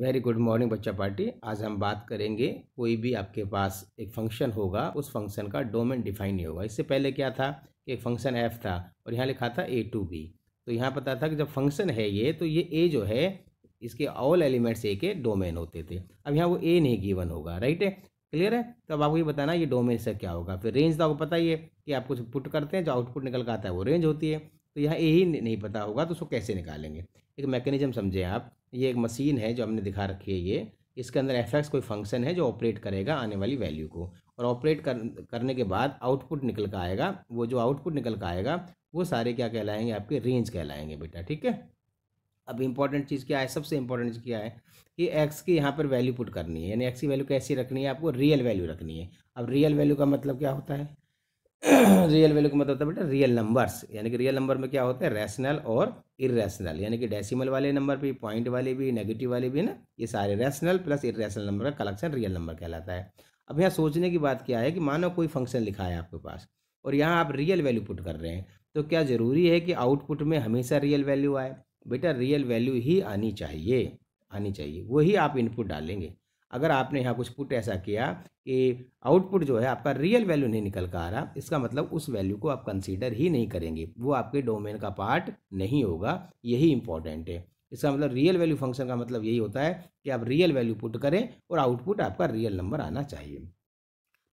very good morning बच्चा party आज हम बात करेंगे कोई भी आपके पास एक फंक्शन होगा उस फंक्शन का डोमेन डिफाइन नहीं होगा इससे पहले क्या था कि फंक्शन एफ था और यहाँ लिखा था ए टू बी तो यहाँ पता था कि जब फंक्शन है ये तो ये ए जो है इसके ऑल एलिमेंट्स ए के डोमेन होते थे अब यहाँ वो ए नहीं गिवन होगा राइट है क्लियर है तो अब आपको ये बताना ये डोमेन से क्या होगा फिर रेंज तो आपको पता ही है कि आप कुछ पुट करते हैं जो आउटपुट निकल कर आता है वो रेंज होती है तो यहाँ ए ही नहीं पता होगा तो उसको कैसे निकालेंगे एक मैकेनिज्म समझें आप ये एक मशीन है जो हमने दिखा रखी है ये इसके अंदर एफ एक्स कोई फंक्शन है जो ऑपरेट करेगा आने वाली वैल्यू को और ऑपरेट कर, करने के बाद आउटपुट निकल कर आएगा वो जो आउटपुट निकल कर आएगा वो सारे क्या कहलाएंगे आपके रेंज कहलाएंगे बेटा ठीक है अब इम्पॉर्टेंट चीज़ क्या है सबसे इंपॉर्टेंट चीज़ क्या है कि एक्स की यहाँ पर वैल्यू पुट करनी है यानी एक्स की वैल्यू कैसी रखनी है आपको रियल वैल्यू रखनी है अब रियल वैल्यू का मतलब क्या होता है रियल वैल्यू का मतलब होता है बेटा रियल नंबर्स यानी कि रियल नंबर में क्या होता है रैशनल और इरेशनल यानी कि डेसिमल वाले नंबर भी पॉइंट वाले भी नेगेटिव वाले भी ना ये सारे रैशनल प्लस इरेशनल नंबर का कलेक्शन रियल नंबर कहलाता है अब यहाँ सोचने की बात क्या है कि मानो कोई फंक्शन लिखा है आपके पास और यहाँ आप रियल वैल्यू पुट कर रहे हैं तो क्या ज़रूरी है कि आउटपुट में हमेशा रियल वैल्यू आए बेटा रियल वैल्यू ही आनी चाहिए आनी चाहिए वही आप इनपुट डालेंगे अगर आपने यहाँ कुछ पुट ऐसा किया कि आउटपुट जो है आपका रियल वैल्यू नहीं निकल कर आ रहा इसका मतलब उस वैल्यू को आप कंसीडर ही नहीं करेंगे वो आपके डोमेन का पार्ट नहीं होगा यही इंपॉर्टेंट है इसका मतलब रियल वैल्यू फंक्शन का मतलब यही होता है कि आप रियल वैल्यू पुट करें और आउटपुट आपका रियल नंबर आना चाहिए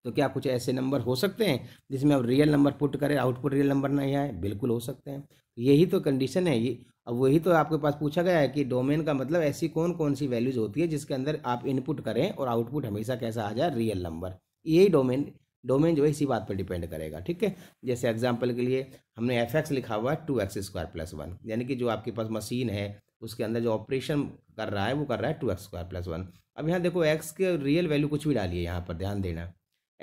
तो क्या कुछ ऐसे नंबर हो सकते हैं जिसमें आप रियल नंबर पुट करें आउटपुट रियल नंबर नहीं आए बिल्कुल हो सकते हैं यही तो कंडीशन है ये अब वही तो आपके पास पूछा गया है कि डोमेन का मतलब ऐसी कौन कौन सी वैल्यूज होती है जिसके अंदर आप इनपुट करें और आउटपुट हमेशा कैसा आ जाए रियल नंबर यही डोमेन डोमेन जो है इसी बात पर डिपेंड करेगा ठीक है जैसे एग्जाम्पल के लिए हमने एफ एक्स लिखा हुआ है two X square plus one यानी कि जो आपके पास मशीन है उसके अंदर जो ऑपरेशन कर रहा है वो कर रहा है two X square plus one अब यहाँ देखो एक्स के रियल वैल्यू कुछ भी डालिए यहाँ पर ध्यान देना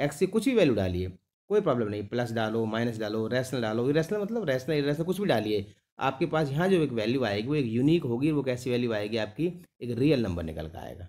एक्स की कुछ भी वैल्यू डालिए कोई प्रॉब्लम नहीं प्लस डालो माइनस डालो रैशनल डालो रैशनल मतलब रैशनल इरेशनल कुछ भी डालिए आपके पास यहाँ जो एक वैल्यू आएगी वो एक यूनिक होगी वो कैसी वैल्यू आएगी आपकी एक रियल नंबर निकल कर आएगा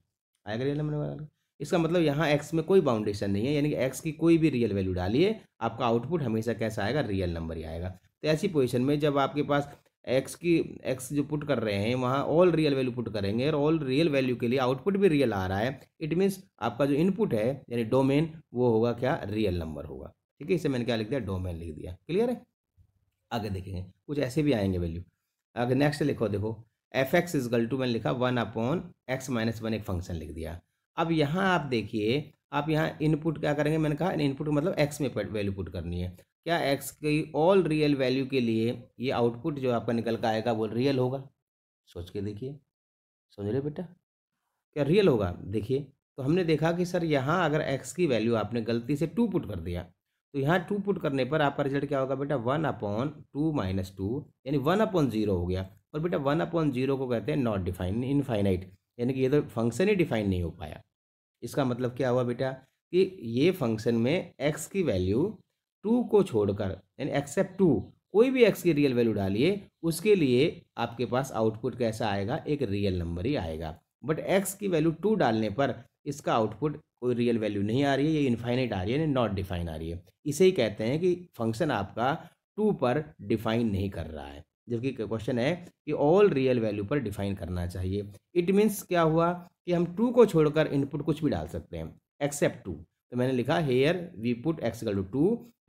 आएगा रियल नंबर निकल इसका मतलब यहाँ एक्स में कोई बाउंडेशन नहीं है यानी कि एक्स की कोई भी रियल वैल्यू डालिए आपका आउटपुट हमेशा कैसा आएगा रियल नंबर ही आएगा तो ऐसी पोजिशन में जब आपके पास एक्स की एक्स जो पुट कर रहे हैं वहाँ ऑल रियल वैल्यू पुट करेंगे और ऑल रियल वैल्यू के लिए आउटपुट भी रियल आ रहा है इट मीन्स आपका जो इनपुट है यानी डोमेन वो होगा क्या रियल नंबर होगा ठीक है इसे मैंने क्या लिख दिया डोमेन लिख दिया क्लियर है आगे देखेंगे कुछ ऐसे भी आएंगे वैल्यू अगर नेक्स्ट लिखो देखो F X is equal to मैंने लिखा one upon X minus one एक फंक्शन लिख दिया अब यहाँ आप देखिए आप यहाँ इनपुट क्या करेंगे मैंने कहा इनपुट मतलब एक्स में वैल्यू पुट करनी है क्या एक्स की ऑल रियल वैल्यू के लिए ये आउटपुट जो आपका निकल कर आएगा वो रियल होगा सोच के देखिए समझ रहे बेटा क्या रियल होगा देखिए तो हमने देखा कि सर यहाँ अगर एक्स की वैल्यू आपने गलती से टू पुट कर दिया तो यहाँ टू पुट करने पर आपका रिजल्ट क्या होगा बेटा one upon two minus two यानी वन अपॉन जीरो हो गया और बेटा वन अपॉन जीरो को कहते हैं नॉट डिफाइन इनफाइनाइट यानी कि ये तो फंक्शन ही डिफाइन नहीं हो पाया इसका मतलब क्या हुआ बेटा कि ये फंक्शन में एक्स की वैल्यू टू को छोड़कर यानी एक्सेप्ट टू कोई भी एक्स की रियल वैल्यू डालिए उसके लिए आपके पास आउटपुट कैसा आएगा एक रियल नंबर ही आएगा बट एक्स की वैल्यू टू डालने पर इसका आउटपुट कोई रियल वैल्यू नहीं आ रही है ये इन्फाइनाइट आ रही है नॉट डिफाइन आ रही है इसे ही कहते हैं कि फंक्शन आपका टू पर डिफाइन नहीं कर रहा है जबकि क्वेश्चन है कि ऑल रियल वैल्यू पर डिफाइन करना चाहिए इट मीन्स क्या हुआ कि हम टू को छोड़कर इनपुट कुछ भी डाल सकते हैं एक्सेप्ट टू तो मैंने लिखा here we put X to two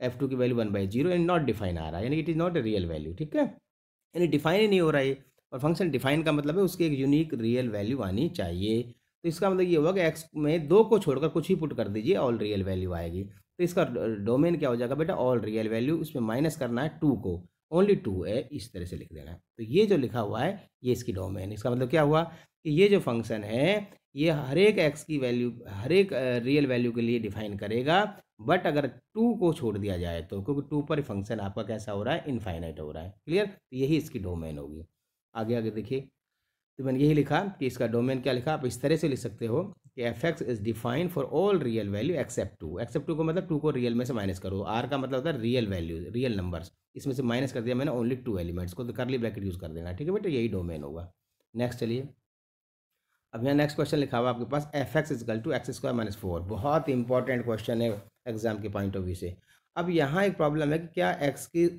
F two की value one by zero and not define आ रहा है यानी it is not a real value ठीक है यानी डिफाइन ही नहीं हो रहा है और फंक्शन डिफाइन का मतलब है उसकी एक यूनिक रियल वैल्यू आनी चाहिए तो इसका मतलब ये हुआ कि एक्स में दो को छोड़कर कुछ ही पुट कर दीजिए ऑल रियल वैल्यू आएगी तो इसका डोमेन क्या हो जाएगा बेटा ऑल रियल वैल्यू उसमें माइनस करना है टू को ओनली टू है इस तरह से लिख देना है तो ये जो लिखा हुआ है ये इसकी डोमेन इसका मतलब क्या हुआ कि ये जो फंक्शन है ये हर एक एक्स की वैल्यू हर एक रियल वैल्यू के लिए डिफाइन करेगा बट अगर टू को छोड़ दिया जाए तो क्योंकि टू पर फंक्शन आपका कैसा हो रहा है इनफाइनाइट हो रहा है क्लियर तो यही इसकी डोमेन होगी आगे आगे देखिए तो मैंने यही लिखा कि इसका डोमेन क्या लिखा आप इस तरह से लिख सकते हो कि F X is define for all real value except two except two को मतलब टू को रियल में से माइनस करो आर का मतलब होता है रियल वैल्यू रियल नंबर्स इसमें से माइनस कर दिया मैंने ओनली टू एलिमेंट्स को तो करली ब्रैकेट यूज़ कर देना ठीक है बेटा यही डोमेन होगा नेक्स्ट चलिए अब यहाँ नेक्स्ट क्वेश्चन लिखा हुआ आपके पास F X is equal to X square minus four बहुत इंपॉर्टेंट क्वेश्चन है एग्जाम के पॉइंट ऑफ व्यू से अब यहाँ एक प्रॉब्लम है कि क्या एक्स की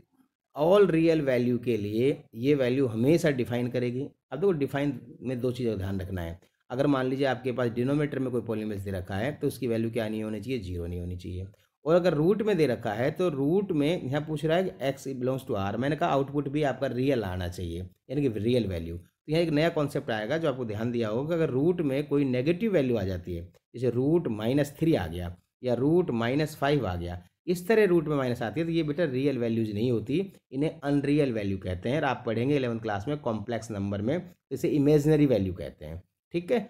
ऑल रियल वैल्यू के लिए ये वैल्यू हमेशा डिफाइन करेगी अब देखो डिफाइन में दो चीज़ों का ध्यान रखना है अगर मान लीजिए आपके पास डिनोमीटर में कोई पॉलीमेज दे रखा है तो उसकी वैल्यू क्या नहीं होनी चाहिए जीरो नहीं होनी चाहिए और अगर रूट में दे रखा है तो रूट में यहाँ पूछ रहा है कि एक्स बिलोंग्स टू आर मैंने कहा आउटपुट भी आपका रियल आना चाहिए यानी कि रियल वैल्यू तो यहाँ एक नया कॉन्सेप्ट आएगा जो आपको ध्यान दिया होगा अगर रूट में कोई नेगेटिव वैल्यू आ जाती है जैसे रूट माइनस थ्री आ गया या रूट माइनस फाइव आ गया इस तरह रूट में माइनस आती है तो ये बेटा रियल वैल्यूज नहीं होती इन्हें अनरियल वैल्यू कहते हैं और आप पढ़ेंगे इलेवंथ क्लास में कॉम्प्लेक्स नंबर में तो इसे इमेजनरी वैल्यू कहते हैं ठीक है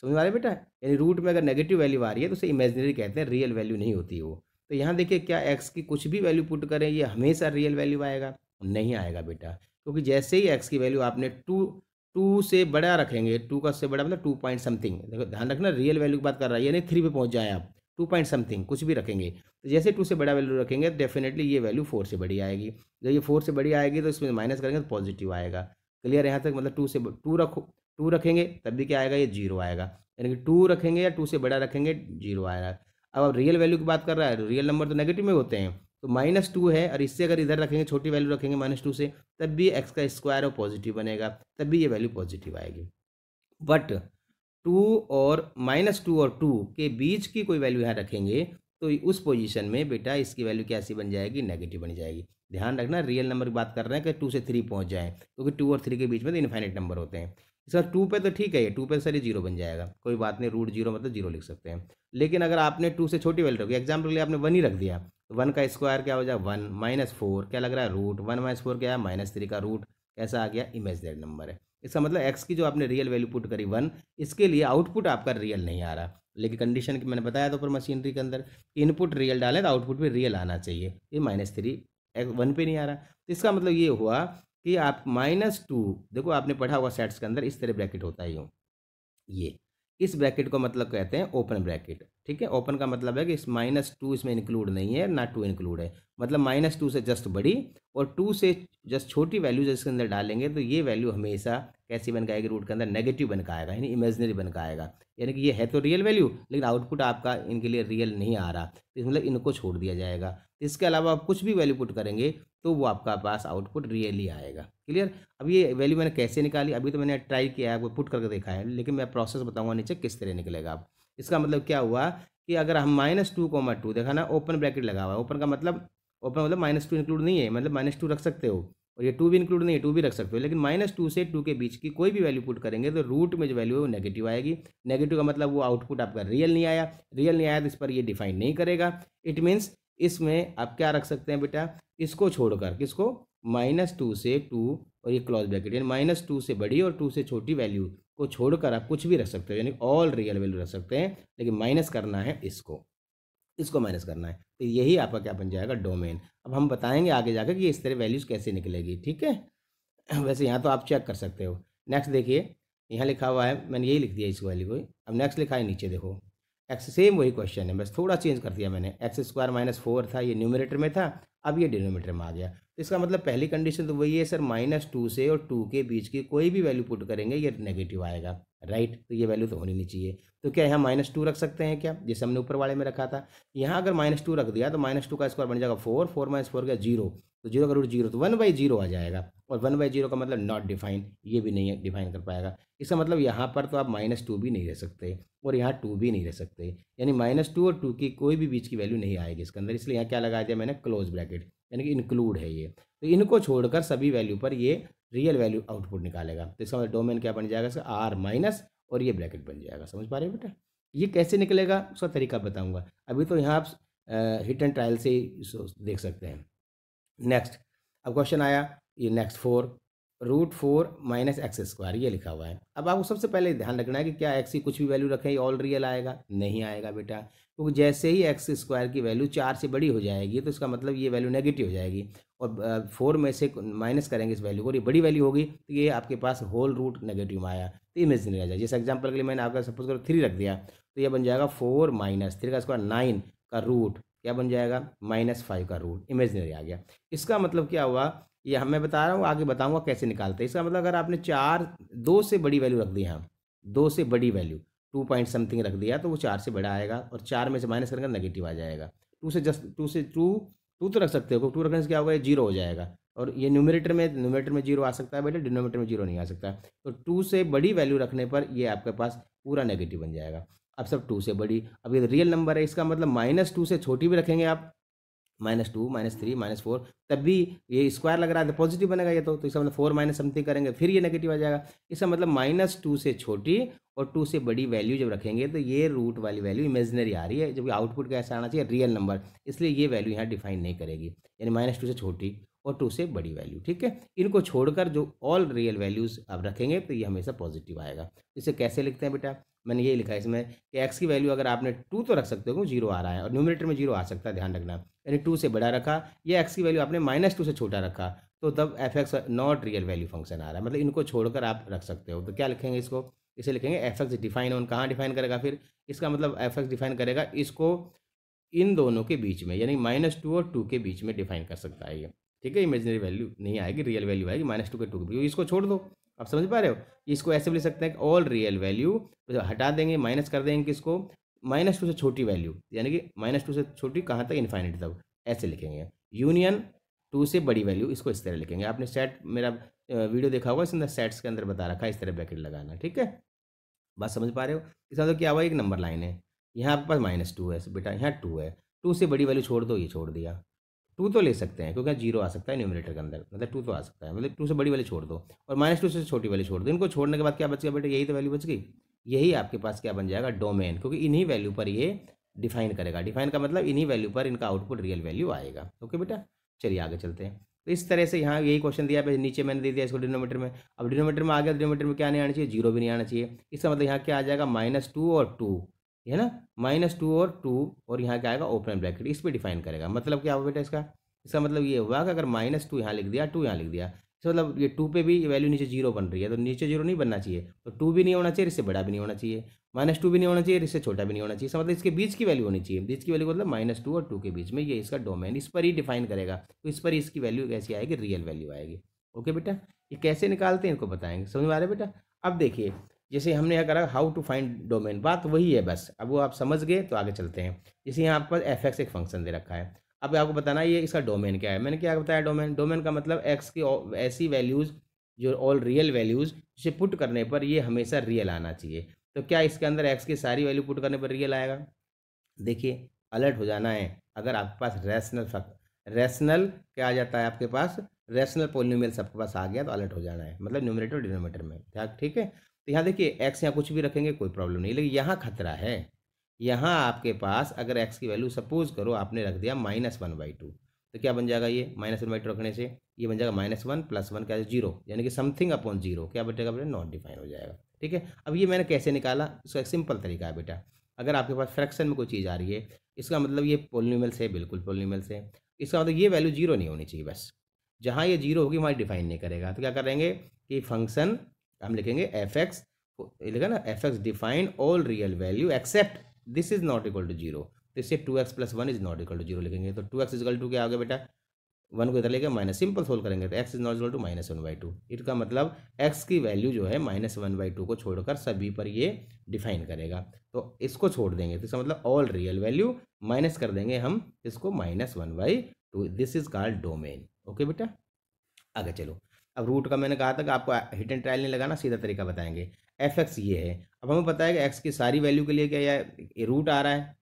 समझ वाले बेटा यानी रूट में अगर नेगेटिव वैल्यू आ रही है तो उसे इमेजनरी कहते हैं रियल वैल्यू नहीं होती वो तो यहाँ देखिए क्या एक्स की कुछ भी वैल्यू पुट करें ये हमेशा रियल वैल्यू आएगा नहीं आएगा बेटा क्योंकि जैसे ही एक्स की वैल्यू आपने टू टू से बड़ा रखेंगे टू का से बड़ा मतलब टू पॉइंट समथिंग देखो ध्यान रखना रियल वैल्यू की बात कर रहा है यानी थ्री पे पहुंच जाए आप टू पॉइंट समथिंग कुछ भी रखेंगे तो जैसे टू से बड़ा वैल्यू रखेंगे तो डेफिनेटली ये वैल्यू फोर से बड़ी आएगी जब ये फोर से बड़ी आएगी तो इसमें माइनस करेंगे तो पॉजिटिव आएगा क्लियर यहाँ तक मतलब टू से टू रखो टू रखेंगे तब भी क्या आएगा ये जीरो आएगा यानी कि टू रखेंगे या टू से बड़ा रखेंगे जीरो आएगा अब अब रियल वैल्यू की बात कर रहा है रियल नंबर तो नेगेटिव में होते हैं तो माइनस टू है और इससे अगर इधर रखेंगे छोटी वैल्यू रखेंगे माइनस टू से तब भी एक्स का स्क्वायर और पॉजिटिव बनेगा तब भी ये वैल्यू पॉजिटिव आएगी बट टू और माइनस टू और टू के बीच की कोई वैल्यू यहाँ रखेंगे तो उस पोजीशन में बेटा इसकी वैल्यू कैसी बन जाएगी नेगेटिव बन जाएगी ध्यान रखना रियल नंबर की बात कर रहे हैं कि टू से थ्री पहुँच जाए क्योंकि तो टू और थ्री के बीच में तो इन्फाइनेट नंबर होते हैं सर टू पे तो ठीक है ये टू पे तो सर जीरो बन जाएगा कोई बात नहीं रूट जीरो मतलब जीरो लिख सकते हैं लेकिन अगर आपने टू से छोटी वैल्यू रखी एग्जाम्पल के लिए आपने वन ही रख दिया तो वन का स्क्वायर क्या हो जाए वन माइनस फोर क्या लग रहा है रूट वन माइनस फोर क्या है माइनस थ्री का रूट कैसा आ गया इमेजनरी नंबर है इसका मतलब एक्स की जो आपने रियल वैल्यू पुट करी वन इसके लिए आउटपुट आपका रियल नहीं आ रहा लेकिन कंडीशन की मैंने बताया तो ऊपर मशीनरी के अंदर इनपुट रियल डालें तो आउटपुट भी रियल आना चाहिए ये माइनस थ्री वन पे नहीं आ रहा तो इसका मतलब ये हुआ कि आप माइनस टू देखो आपने पढ़ा हुआ सेट्स के अंदर इस तरह ब्रैकेट होता ही हूँ ये इस ब्रैकेट को मतलब कहते हैं ओपन ब्रैकेट ठीक है ओपन का मतलब है कि इस माइनस टू इसमें इंक्लूड नहीं है ना टू इंक्लूड है मतलब माइनस टू से जस्ट बड़ी और टू से जस्ट छोटी वैल्यू जब इसके अंदर डालेंगे तो ये वैल्यू हमेशा कैसी बन के आएगी रूट के अंदर नेगेटिव बन का आएगा यानी इमेजनरी बन का आएगा यानी कि ये है तो रियल वैल्यू लेकिन आउटपुट आपका इनके लिए रियल नहीं आ रहा तो मतलब इनको छोड़ दिया जाएगा इसके अलावा आप कुछ भी वैल्यू पुट करेंगे तो वो आपका पास आउटपुट रियल ही आएगा क्लियर अब ये वैल्यू मैंने कैसे निकाली अभी तो मैंने ट्राई किया है वो पुट करके देखा है लेकिन मैं प्रोसेस बताऊंगा नीचे किस तरह निकलेगा आप इसका मतलब क्या हुआ कि अगर हम माइनस टू कॉमा टू देखा ना ओपन ब्रैकेट लगा हुआ है ओपन का मतलब ओपन मतलब माइनस टू इंक्लूड नहीं है मतलब माइनस टू रख सकते हो और ये टू भी इंक्लूड नहीं है टू भी रख सकते हो लेकिन माइनस टू से टू के बीच की कोई भी वैल्यू पुट करेंगे तो रूट में जो वैल्यू है वो नेगेटिव आएगी नेगेटिव का मतलब वो आउटपुट आपका रियल नहीं आया रियल नहीं आया तो इस पर ये डिफाइन नहीं करेगा इट मीन्स इसमें आप क्या रख सकते हैं बेटा इसको छोड़कर किसको माइनस टू से टू और ये क्लॉज ब्रैकेट यानी माइनस टू से बड़ी और टू से छोटी वैल्यू को छोड़कर आप कुछ भी रख सकते हो यानी ऑल रियल वैल्यू रख सकते हैं लेकिन माइनस करना है इसको इसको माइनस करना है तो यही आपका क्या बन जाएगा डोमेन अब हम बताएंगे आगे जाकर कि इस तरह वैल्यूज़ कैसे निकलेगी ठीक है वैसे यहाँ तो आप चेक कर सकते हो नेक्स्ट देखिए यहाँ लिखा हुआ है मैंने यही लिख दिया इस वैल्यू को अब नेक्स्ट लिखा है नीचे देखो एक्स सेम वही क्वेश्चन है बस थोड़ा चेंज कर दिया मैंने एक्स स्क्वायर माइनस फोर था ये न्यूमिनेटर में था अब ये डिनोमीटर में आ गया इसका मतलब पहली कंडीशन तो वही है सर माइनस टू से और टू के बीच की कोई भी वैल्यू पुट करेंगे ये नेगेटिव आएगा राइट तो ये वैल्यू तो होनी नहीं चाहिए तो क्या यहाँ माइनस टू रख सकते हैं क्या जैसे हमने ऊपर वाले में रखा था यहाँ अगर माइनस टू रख दिया तो माइनस टू का स्क्वायर बन जाएगा फोर फोर माइनस फोर का जीरो तो जीरो का रूट जीरो तो वन बाई जीरो आ जाएगा और वन बाई जीरो का मतलब नॉट डिफाइन ये भी नहीं डिफाइन कर पाएगा इसका मतलब यहाँ पर तो आप माइनस टू भी नहीं रह सकते और यहाँ टू भी नहीं रह सकते यानी माइनस टू और टू की कोई भी बीच की वैल्यू नहीं आएगी इसके अंदर इसलिए यहाँ क्या लगा दिया मैंने क्लोज ब्रैकेट यानी कि इंक्लूड है ये तो इनको छोड़कर सभी वैल्यू पर ये रियल वैल्यू आउटपुट निकालेगा तो इसका डोमेन मतलब क्या बन जाएगा इसका आर माइनस और ये ब्रैकेट बन जाएगा समझ पा रहे हो बेटा ये कैसे निकलेगा उसका तरीका बताऊंगा अभी तो यहाँ आप हिट एंड ट्रायल से देख सकते हैं नेक्स्ट अब क्वेश्चन आया ये next four root four minus x square ये लिखा हुआ है अब आपको सबसे पहले ध्यान रखना है कि क्या एक्स की कुछ भी वैल्यू रखें ऑल रियल आएगा नहीं आएगा बेटा क्योंकि तो जैसे ही एक्स स्क्वायर की वैल्यू चार से बड़ी हो जाएगी तो इसका मतलब ये वैल्यू नेगेटिव हो जाएगी और फोर में से माइनस करेंगे इस वैल्यू को ये बड़ी वैल्यू होगी तो ये आपके पास होल रूट नेगेटिव आया तो नहीं आ जाए जैसे एग्जाम्पल के लिए मैंने आपका सपोज करो थ्री रख दिया तो यह बन जाएगा फोर माइनस थ्री का स्क्वायर नाइन का रूट क्या बन जाएगा माइनस फाइव का रूट इमेजनरी आ गया इसका मतलब क्या हुआ ये हम मैं बता रहा हूँ आगे बताऊँगा कैसे निकालते हैं इसका मतलब अगर आपने चार दो से बड़ी वैल्यू रख दी यहाँ दो से बड़ी वैल्यू टू पॉइंट समथिंग रख दिया तो वो चार से बड़ा आएगा और चार में से माइनस करेंगे नेगेटिव आ जाएगा टू से जस्ट टू से टू टू तो रख सकते हो टू रखने से क्या होगा ये जीरो हो जाएगा और ये न्यूमिनेटर में न्यूमिनेटर में जीरो आ सकता है बेटे डिनोमीटर में जीरो नहीं आ सकता तो टू से बड़ी वैल्यू रखने पर ये आपके पास पूरा नेगेटिव बन जाएगा अब सब टू से बड़ी अब ये रियल नंबर है इसका मतलब माइनस टू से छोटी भी रखेंगे आप minus two minus three minus four तब भी ये स्क्वायर लग रहा है तो पॉजिटिव बनेगा ये तो तो इसका मतलब फोर माइनस समथिंग करेंगे फिर ये नेगेटिव आ जाएगा इसका मतलब माइनस टू से छोटी और टू से बड़ी वैल्यू जब रखेंगे तो ये रूट वाली वैल्यू इमेजनरी आ रही है जबकि आउटपुट कैसा आना चाहिए रियल नंबर इसलिए ये वैल्यू यहाँ डिफाइन नहीं करेगी यानी माइनस टू से छोटी और टू से बड़ी वैल्यू ठीक है इनको छोड़कर जो ऑल रियल वैल्यूज़ आप रखेंगे तो ये हमेशा पॉजिटिव आएगा इसे कैसे लिखते हैं बेटा मैंने ये लिखा है इसमें कि एक्स की वैल्यू अगर आपने टू तो रख सकते हो जीरो आ रहा है और न्यूमिनेटर में जीरो आ सकता है ध्यान रखना यानी टू से बड़ा रखा या एक्स की वैल्यू आपने माइनस टू से छोटा रखा तो तब F X not real value function आ रहा है मतलब इनको छोड़कर आप रख सकते हो तो क्या लिखेंगे इसको इसे लिखेंगे एफ एक्स डिफाइन ऑन कहाँ डिफाइन करेगा फिर इसका मतलब एफ एक्स डिफाइन करेगा इसको इन दोनों के बीच में यानी माइनस टू और टू के बीच में डिफाइन कर सकता है ये ठीक है इमेजनरी वैल्यू नहीं आएगी रियल वैल्यू आएगी माइनस टू के टू के बीच इसको छोड़ दो आप समझ पा रहे हो इसको ऐसे भी ले सकते हैं ऑल रियल वैल्यू तो हटा देंगे माइनस कर देंगे किसको माइनस टू से छोटी वैल्यू यानी कि माइनस टू से छोटी कहाँ तक इन्फाइनिट तक ऐसे लिखेंगे यूनियन टू से बड़ी वैल्यू इसको इस तरह लिखेंगे आपने सेट मेरा वीडियो देखा होगा इस अंदर सेट्स के अंदर बता रखा है इस तरह ब्रैकेट लगाना ठीक है बात समझ पा रहे हो इसका तो क्या हुआ एक नंबर लाइन है यहाँ आपके पास माइनस टू है बेटा यहाँ टू है टू से बड़ी वैल्यू छोड़ दो ये छोड़ दिया टू तो ले सकते हैं क्योंकि जीरो आ सकता है न्यूमिनेटर के अंदर मतलब टू तो आ सकता है मतलब टू से बड़ी वाली छोड़ दो और माइनस टू से छोटी वाली छोड़ दो इनको छोड़ने के बाद क्या बच गया बेटा यही तो वैल्यू बच गई यही आपके पास क्या बन जाएगा डोमेन क्योंकि इन्हीं वैल्यू पर ये डिफाइन करेगा डिफाइन का मतलब इन्हीं वैल्यू पर इनका आउटपुट रियल वैल्यू आएगा ओके बेटा चलिए आगे चलते हैं तो इस तरह से यहाँ यही क्वेश्चन दिया नीचे मैंने दे दिया इसको डिनोमीटर में अब डिनोमीटर में आ गया डिनोमीटर में क्या नहीं आना चाहिए जीरो भी नहीं आना चाहिए इसका मतलब यहाँ क्या आ जाएगा माइनस टू और टू है ना माइनस टू और टू और यहाँ क्या आएगा ओपन ब्रैकेट इस पर डिफाइन करेगा मतलब क्या होगा बेटा इसका इसका मतलब ये हुआ कि अगर माइनस टू यहाँ लिख दिया टू यहाँ लिख दिया इसका मतलब ये टू पे भी वैल्यू नीचे जीरो बन रही है तो नीचे जीरो नहीं बनना चाहिए तो टू भी नहीं होना चाहिए इससे बड़ा भी नहीं होना चाहिए माइनस टू भी नहीं होना चाहिए इससे छोटा भी नहीं होना चाहिए इसका मतलब इसके बीच की वैल्यू होनी चाहिए बीच की वैल्यू मतलब माइनस टू और टू के बीच में ये इसका डोमेन इस पर ही डिफाइन करेगा तो इस पर इसकी वैल्यू कैसी आएगी रियल वैल्यू आएगी ओके बेटा ये कैसे निकालते हैं इनको बताएंगे समझ में आ रहा है बेटा अब देखिए जैसे हमने यहाँ करा हाउ टू फाइंड डोमेन बात वही है बस अब वो आप समझ गए तो आगे चलते हैं जैसे यहाँ आपके पास एफ एक्स एक फंक्शन दे रखा है अब आपको बताना ये इसका डोमेन क्या है मैंने क्या बताया डोमेन डोमेन का मतलब एक्स की ऐसी वैल्यूज़ जो ऑल रियल वैल्यूज़ जिसे पुट करने पर ये हमेशा रियल आना चाहिए तो क्या इसके अंदर एक्स की सारी वैल्यू पुट करने पर रियल आएगा देखिए अलर्ट हो जाना है अगर आपके पास रैशनल फक रैशनल क्या आ जाता है आपके पास रैशनल पोलिनोमियल सबके पास आ गया तो अलर्ट हो जाना है मतलब न्यूमरेटर डिनोमेटर में ठीक है तो यहाँ देखिए एक्स यहाँ कुछ भी रखेंगे कोई प्रॉब्लम नहीं लेकिन यहाँ खतरा है यहाँ आपके पास अगर एक्स की वैल्यू सपोज करो आपने रख दिया माइनस वन बाई टू तो क्या बन जाएगा ये माइनस वन बाई टू रखने से ये बन जाएगा माइनस वन प्लस वन क्या जीरो यानी कि समथिंग अपॉन जीरो क्या बचेगा बेटा नॉट डिफाइन हो जाएगा ठीक है अब ये मैंने कैसे निकाला इसका एक सिंपल तरीका है बेटा अगर आपके पास फ्रैक्शन में कोई चीज़ आ रही है इसका मतलब ये पोलिनिमल से बिल्कुल पोलिनिमल से इसका मतलब ये वैल्यू जीरो नहीं होनी चाहिए बस जहाँ ये जीरो होगी वहाँ डिफाइन नहीं करेगा तो क्या करेंगे कि फंक्शन हम लिखेंगे एफ एक्स लिखा ना F X define all real value except this is not equal to zero तो इससे two X plus one is not equal to zero लिखेंगे तो टू एक्स इजल टू क्या आ गया बेटा वन को इधर लेकर माइनस सिंपल सोल्व करेंगे तो X is not equal to minus one by two इसका मतलब एक्स की वैल्यू जो है माइनस वन बाई टू को छोड़कर सभी पर ये डिफाइन करेगा तो इसको छोड़ देंगे तो इसका मतलब ऑल रियल वैल्यू माइनस कर देंगे हम इसको minus one by two this is called domain okay बेटा आगे चलो अब रूट का मैंने कहा था कि आपको हिट एंड ट्रायल नहीं लगाना सीधा तरीका बताएंगे एफ एक्स ये है अब हमें पता है कि एक्स की सारी वैल्यू के लिए क्या या रूट आ रहा है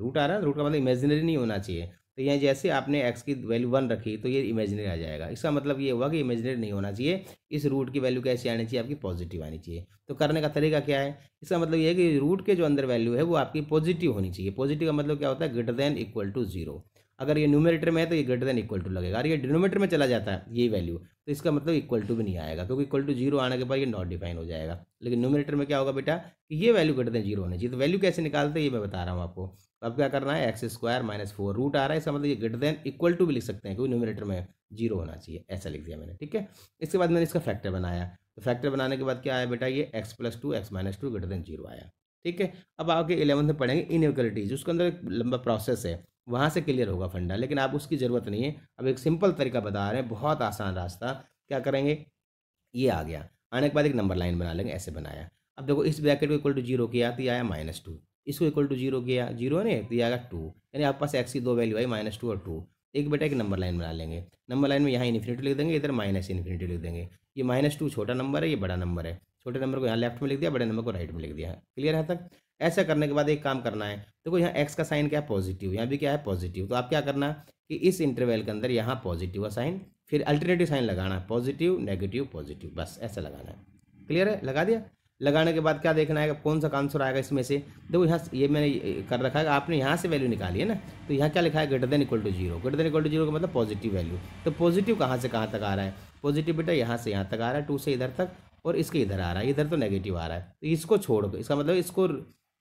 रूट आ रहा है रूट का मतलब इमेजिनरी नहीं होना चाहिए तो यहाँ जैसे आपने एक्स की वैल्यू वन रखी तो ये इमेजिनरी आ जाएगा इसका मतलब ये हुआ कि इमेजिनरी नहीं होना चाहिए इस रूट की वैल्यू कैसी आनी चाहिए आपकी पॉजिटिव आनी चाहिए तो करने का तरीका क्या है इसका मतलब ये है कि रूट के जो अंदर वैल्यू है वो आपकी पॉजिटिव होनी चाहिए पॉजिटिव का मतलब क्या होता है greater than equal to zero अगर ये न्यूमिनेटर में है तो ये ग्रेटर देन इक्वल टू लगेगा अगर ये डिनोमीटर में चला जाता है ये वैल्यू तो इसका मतलब इक्वल टू भी नहीं आएगा क्योंकि इक्वल टू जीरो आने के बाद ये नॉट डिफाइन हो जाएगा लेकिन न्यूमिनेटर में क्या होगा बेटा कि ये वैल्यू ग्रेटर देन जीरो होनी चाहिए तो वैल्यू कैसे निकालते हैं ये मैं बता रहा हूँ आपको तो अब क्या करना है X square minus four root आ रहा है इसका मतलब ये ग्रेटर देन इक्वल टू भी लिख सकते हैं क्योंकि न्यूमिनेटर में जीरो होना चाहिए ऐसा लिख दिया मैंने ठीक है इसके बाद मैंने इसका फैक्टर बनाया तो फैक्टर बनाने के बाद क्या आया बेटा ये X plus two X minus two greater than zero आया ठीक है अब आगे इलेवंथ में पढ़ेंगे इनइक्वलिटीज उसके अंदर एक लंबा प्रोसेस है वहाँ से क्लियर होगा फंडा लेकिन आप उसकी ज़रूरत नहीं है अब एक सिंपल तरीका बता रहे हैं बहुत आसान रास्ता क्या करेंगे ये आ गया आने के बाद एक नंबर लाइन बना लेंगे ऐसे बनाया अब देखो इस ब्रैकेट को इक्वल टू जीरो किया तो ये आया माइनस टू इसको इक्वल टू जीरो किया जीरो ने तो ये आएगा टू यानी आपके पास एक्स की दो वैल्यू आई माइनस टू और टू एक बेटा एक नंबर लाइन बना लेंगे नंबर लाइन में यहाँ इन्फिनिटी लिख देंगे इधर माइनस इन्फिनिटी लिख देंगे ये माइनस टू छोटा नंबर है ये बड़ा नंबर है छोटे नंबर को यहाँ लेफ्ट में लिख दिया बड़े नंबर को राइट में लिख दिया क्लियर है तक ऐसा करने के बाद एक काम करना है देखो तो यहाँ एक्स का साइन क्या है पॉजिटिव यहाँ भी क्या है पॉजिटिव तो आप क्या करना कि इस इंटरवेल के अंदर यहाँ पॉजिटिव का साइन फिर अल्टरनेटिव साइन लगाना है पॉजिटिव नेगेटिव पॉजिटिव बस ऐसा लगाना है क्लियर है लगा दिया लगाने के बाद क्या देखना है कौन सा आंसर आएगा इसमें से देखो यहाँ ये मैंने कर रखा है आपने यहाँ से वैल्यू निकाली है ना तो यहाँ क्या लिखा है greater than equal to zero greater than equal to zero का मतलब पॉजिटिव वैल्यू तो पॉजिटिव कहाँ से कहाँ तक आ रहा है पॉजिटिव बेटा यहाँ से यहाँ तक आ रहा है टू से इधर तक और इसके इधर आ रहा है इधर तो नेगेटिव आ रहा है तो इसको छोड़ दो इसका मतलब इसको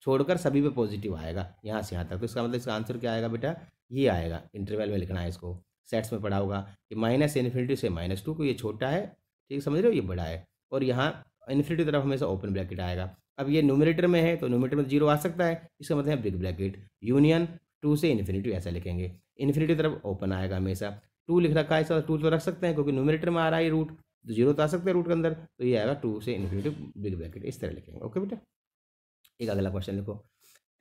छोड़कर सभी पे पॉजिटिव आएगा यहाँ से यहाँ तक तो इसका मतलब इसका आंसर क्या आएगा बेटा ये आएगा इंटरवल में लिखना है इसको सेट्स में पढ़ा होगा कि माइनस इन्फिनिटी से माइनस टू को ये छोटा है ठीक समझ रहे हो ये बड़ा है और यहाँ इन्फिनिटी तरफ हमेशा ओपन ब्रैकेट आएगा अब ये न्यूमिनेटर में है तो न्यूमिनेटर में जीरो आ सकता है इसका मतलब है बिग ब्रैकेट यूनियन टू से इन्फिनिटी ऐसा लिखेंगे इन्फिनिटी तरफ ओपन आएगा हमेशा टू लिख रखा है टू तो रख सकते हैं क्योंकि न्यूमिनेटर में आ रहा है रूट तो जीरो तो आ सकते हैं रूट के अंदर तो ये आएगा टू से इन्फिनिटी बिग ब्रैकेट इस तरह लिखेंगे ओके बेटा एक अगला क्वेश्चन लिखो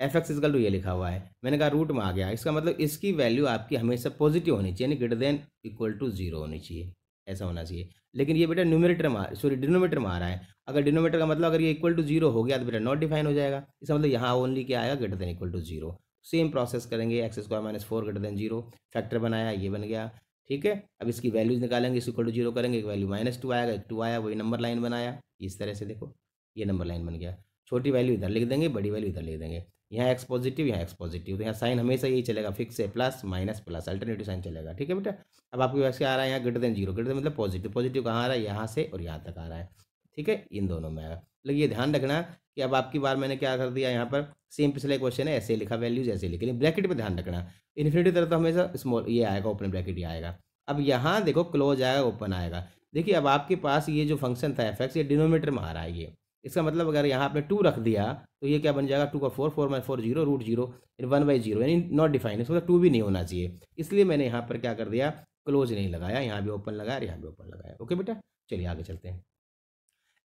एफ एक्स इजकल टू ये लिखा हुआ है मैंने कहा रूट में आ गया इसका मतलब इसकी वैल्यू आपकी हमेशा पॉजिटिव होनी चाहिए greater than equal to zero होनी चाहिए ऐसा होना चाहिए लेकिन ये बेटा न्यूमिनेटर में सॉरी डिनोमीटर में आ रहा है अगर डिनोमीटर का मतलब अगर ये इक्वल टू जीरो हो गया तो बेटा नॉट डिफाइन हो जाएगा इसका मतलब यहाँ ओनली क्या आएगा greater than equal to zero same process करेंगे x square minus four greater than zero factor बनाया ये बन गया ठीक है अब इसकी वैल्यूज निकालेंगे इस इक्वल टू जीरो करेंगे एक वैल्यू माइनस टू आएगा एक टू आया वही नंबर लाइन बनाया इस तरह से देखो ये नंबर लाइन बन गया छोटी वैल्यू इधर लिख देंगे बड़ी वैल्यू इधर लिख देंगे यहाँ एक्स पॉजिटिव यहाँ एक्स पॉजिटिव तो यहाँ साइन हमेशा यही चलेगा फिक्स है plus minus plus alternative sign चलेगा ठीक है बेटा अब आपके पास क्या आ रहा है यहाँ greater than zero greater than मतलब पॉजिटिव पॉजिटिव कहाँ आ रहा है यहाँ से और यहाँ तक आ रहा है ठीक है इन दोनों में आएगा लेकिन मतलब ये ध्यान रखना कि अब आपकी बार मैंने क्या कर दिया यहाँ पर सेम पिछले क्वेश्चन है ऐसे लिखा वैल्यूज ऐसे लिखे ब्रैकेट पर ध्यान रखना इन्फिनिटी तरह तो हमेशा स्मॉल ये आएगा ओपन ब्रैकेट ये आएगा अब यहाँ देखो क्लोज आएगा ओपन आएगा देखिए अब आपके पास ये जो फंक्शन था एफ ये डिनोमीटर में आ रहा है ये इसका मतलब अगर यहाँ आपने टू रख दिया तो ये क्या बन जाएगा टू का four four by four zero root zero one by zero यानी नॉट डिफाइन इसमें टू भी नहीं होना चाहिए इसलिए मैंने यहाँ पर क्या कर दिया क्लोज नहीं लगाया यहाँ भी ओपन लगाया और यहाँ भी ओपन लगाया ओके बेटा चलिए आगे चलते हैं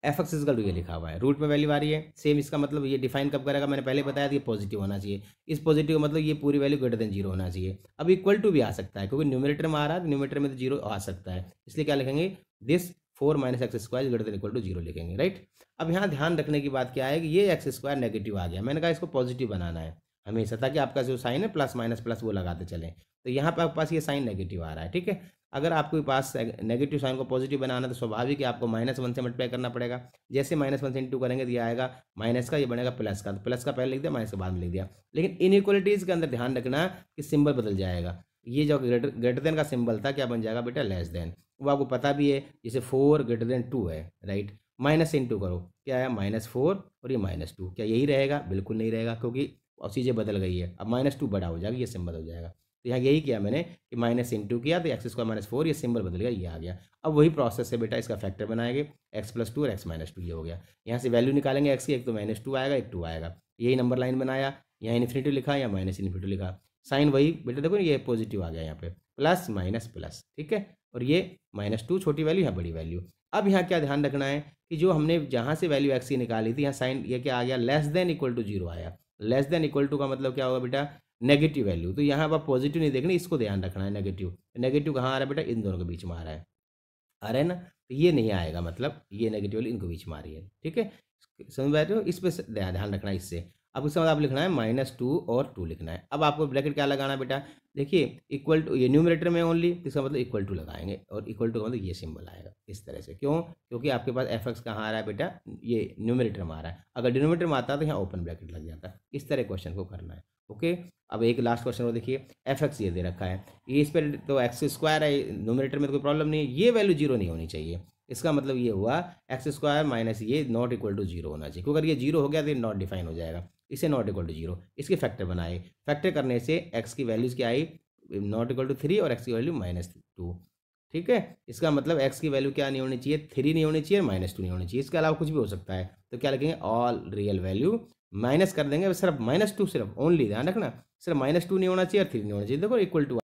एफ एक्स का ये लिखा हुआ है रूट में वैल्यू आ रही है सेम इसका मतलब ये डिफाइन कब करेगा मैंने पहले बताया था ये पॉजिटिव होना चाहिए इस पॉजिटिव का मतलब ये पूरी वैल्यू ग्रेटर देन जीरो होना चाहिए अब इक्वल टू भी आ सकता है क्योंकि न्यूमिनेटर में आ रहा है न्यूमिनेटर में तो जीरो आ सकता है इसलिए क्या लिखेंगे this four minus x square greater equal to zero लिखेंगे राइट अब यहाँ ध्यान रखने की बात क्या है कि ये एक्स स्क्वायर नेगेटिव आ गया मैंने कहा इसको पॉजिटिव बनाना है हमेशा ताकि आपका जो साइन है प्लस माइनस प्लस वो लगाते चलें तो यहाँ पर आपके पास ये साइन नेगेटिव आ रहा है ठीक है अगर आपके पास नेगेटिव साइन को पॉजिटिव बनाना तो स्वाभाविक है आपको माइनस वन से मल्टीप्लाई करना पड़ेगा जैसे माइनस वन से इंटू करेंगे तो ये आएगा माइनस का ये बनेगा प्लस का तो प्लस का पहले लिख दिया माइनस का बाद में लिख दिया लेकिन इनइक्वलिटीज़ के अंदर ध्यान रखना कि सिंबल बदल जाएगा ये जो ग्रेटर ग्रेटर देन का सिंबल था क्या बन जाएगा बेटा लेस देन वो आपको पता भी है जैसे फोर ग्रेटर देन टू है राइट माइनस इन टू करो क्या आया माइनस फोर और ये माइनस टू क्या यही रहेगा बिल्कुल नहीं रहेगा क्योंकि अब चीज़ें बदल गई है अब माइनस टू बड़ा हो जाएगा ये सिंबल हो जाएगा तो यहाँ यही किया मैंने कि माइनस इन टू किया तो एक्स स्क्वायर माइनस फोर ये सिंबल बदल गया ये आ गया अब वही प्रोसेस से बेटा इसका फैक्टर बनाएंगे एक्स प्लस टू और एक्स माइनस टू ये हो गया यहाँ से वैल्यू निकालेंगे एक्स की एक तो माइनस टू आएगा एक टू आएगा यही नंबर लाइन बनाया यहाँ इन्फिनिटी लिखा या माइनस इन्फिनिटी लिखा साइन वही बेटा देखो ये पॉजिटिव आ गया यहाँ पे प्लस माइनस प्लस ठीक है और ये माइनस टू छोटी वैल्यू यहाँ बड़ी वैल्यू अब यहाँ क्या ध्यान रखना है कि जो हमने जहाँ से वैल्यू एक्स निकाली थी यहाँ साइन ये क्या आ गया less than equal to zero आया लेस देन इक्वल टू का मतलब क्या होगा बेटा नेगेटिव वैल्यू तो यहाँ पर पॉजिटिव नहीं देखना इसको ध्यान रखना है नेगेटिव नेगेटिव कहाँ आ रहा है बेटा इन दोनों के बीच में आ रहा है आ रहा है ना तो ये नहीं आएगा मतलब ये नेगेटिव वैल्यू इनको बीच में आ रही है ठीक है समझ बैठे हो इस पर ध्यान रखना इससे अब उसके बाद आप लिखना है माइनस टू और टू लिखना है अब आपको ब्रैकेट क्या लगाना है बेटा देखिए इक्वल टू ये न्यूमिनेटर में ओनली इसका मतलब इक्वल टू लगाएंगे और इक्वल टू का मतलब ये सिंबल आएगा इस तरह से क्यों क्योंकि आपके पास एफ एक्स कहाँ आ रहा है बेटा ये न्यूमिनेटर में आ रहा है अगर डिनोमीटर में आता है तो यहाँ ओपन ब्रैकेट लग जाता है इस तरह क्वेश्चन को करना है ओके अब एक लास्ट क्वेश्चन को देखिए एफ एक्स ये दे रखा है ये इस पर तो एक्स स्क्वायर है न्यूमिनेटर में तो कोई प्रॉब्लम नहीं है ये वैल्यू जीरो नहीं होनी चाहिए इसका मतलब ये हुआ एक्स स्क्वायर माइनस ये नॉट इक्वल टू जीरो होना चाहिए क्योंकि अगर ये जीरो हो गया तो ये नॉट डिफाइन हो जाएगा इसे नॉट इक्वल टू जीरो इसके फैक्टर बनाए फैक्टर करने से एक्स की वैल्यूज़ क्या आई नॉट इक्वल टू थ्री और एक्स की वैल्यू माइनस टू ठीक है इसका मतलब एक्स की वैल्यू क्या नहीं होनी चाहिए थ्री नहीं होनी चाहिए माइनस टू नहीं होनी चाहिए इसके अलावा कुछ भी हो सकता है तो क्या लिखेंगे ऑल रियल वैल्यू माइनस कर देंगे सिर्फ माइनस टू सिर्फ ओनली ध्यान रखना सिर्फ माइनस टू नहीं होना चाहिए और थ्री नहीं होना चाहिए देखो इक्वल टू